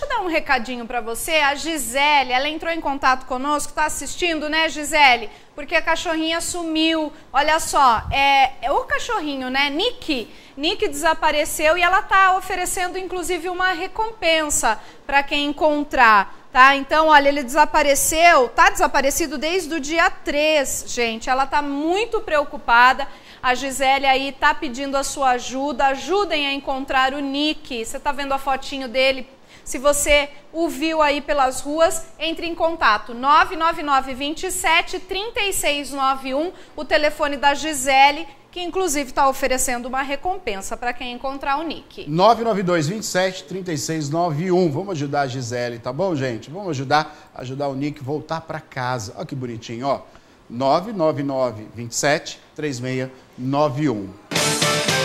Deixa eu dar um recadinho para você. A Gisele, ela entrou em contato conosco, tá assistindo, né, Gisele? Porque a cachorrinha sumiu. Olha só, é, é o cachorrinho, né, Nick? Nick desapareceu e ela tá oferecendo inclusive uma recompensa para quem encontrar. Tá? Então, olha, ele desapareceu, tá desaparecido desde o dia 3, gente. Ela tá muito preocupada. A Gisele aí tá pedindo a sua ajuda. Ajudem a encontrar o Nick. Você tá vendo a fotinho dele? Se você o viu aí pelas ruas, entre em contato. 999 27 3691, o telefone da Gisele, que inclusive está oferecendo uma recompensa para quem encontrar o Nick. 992 27 3691. Vamos ajudar a Gisele, tá bom, gente? Vamos ajudar, ajudar o Nick voltar para casa. Olha que bonitinho, ó. 999 27 3691.